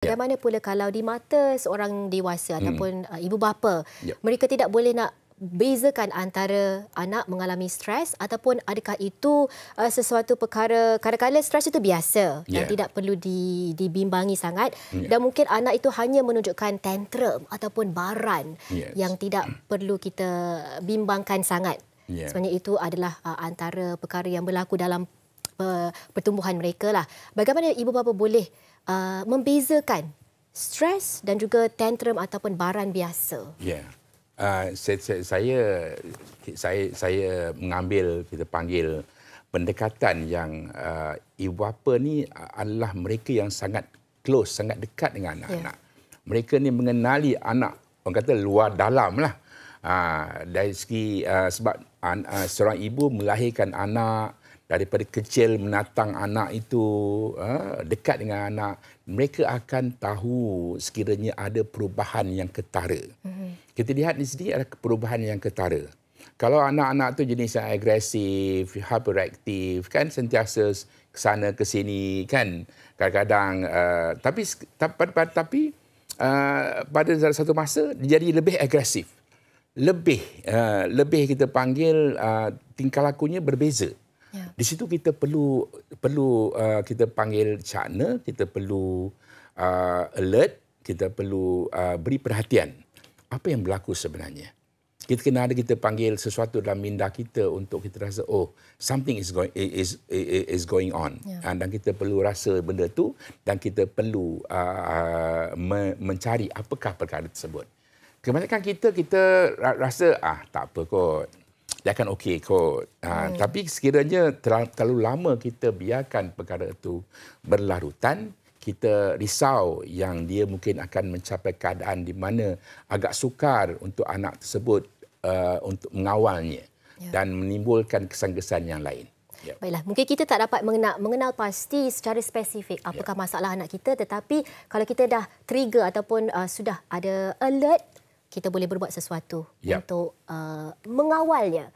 Bagaimana pula kalau di mata seorang dewasa hmm. ataupun uh, ibu bapa, ya. mereka tidak boleh nak bezakan antara anak mengalami stres ataupun adakah itu uh, sesuatu perkara kadang-kadang stres itu biasa yeah. dan tidak perlu di, dibimbangi sangat yeah. dan mungkin anak itu hanya menunjukkan tantrum ataupun baran yes. yang tidak hmm. perlu kita bimbangkan sangat yeah. sebenarnya itu adalah uh, antara perkara yang berlaku dalam Eh, pertumbuhan mereka lah. Bagaimana ibu bapa boleh uh, membezakan stres dan juga tantrum ataupun baran biasa? Ya. Yeah. Uh, saya saya saya mengambil kita panggil pendekatan yang uh, ibu bapa ni adalah mereka yang sangat close, sangat dekat dengan ya. anak Yeah. Mereka ni mengenali anak orang kata luar dalam lah. Uh, dari segi uh, sebab uh, seorang ibu melahirkan anak daripada kecil menatang anak itu ha, dekat dengan anak mereka akan tahu sekiranya ada perubahan yang ketara mhm. kita lihat di sini ada perubahan yang ketara kalau anak-anak tu jenis yang agresif hyperactive kan sentiasa ke sana ke sini kan kadang-kadang uh, tapi tapi uh, pada satu masa jadi lebih agresif lebih uh, lebih kita panggil tingkah lakunya berbeza di situ kita perlu perlu uh, kita panggil cakna, kita perlu uh, alert, kita perlu uh, beri perhatian apa yang berlaku sebenarnya. Kita kena ada kita panggil sesuatu dalam minda kita untuk kita rasa oh something is going is is, going on yeah. Ya. dan kita perlu rasa benda tu dan kita perlu uh, uh mencari apakah perkara tersebut. Kebanyakan kita kita rasa ah tak apa kot dia akan okey kot. Ha, hmm. Tapi sekiranya terlalu lama kita biarkan perkara itu berlarutan, kita risau yang dia mungkin akan mencapai keadaan di mana agak sukar untuk anak tersebut uh, untuk mengawalnya yeah. dan menimbulkan kesan-kesan yang lain. Yeah. Baiklah, mungkin kita tak dapat mengenal, mengenal pasti secara spesifik ya. apakah yeah. masalah anak kita tetapi kalau kita dah trigger ataupun uh, sudah ada alert kita boleh berbuat sesuatu yep. Ya. untuk uh, mengawalnya.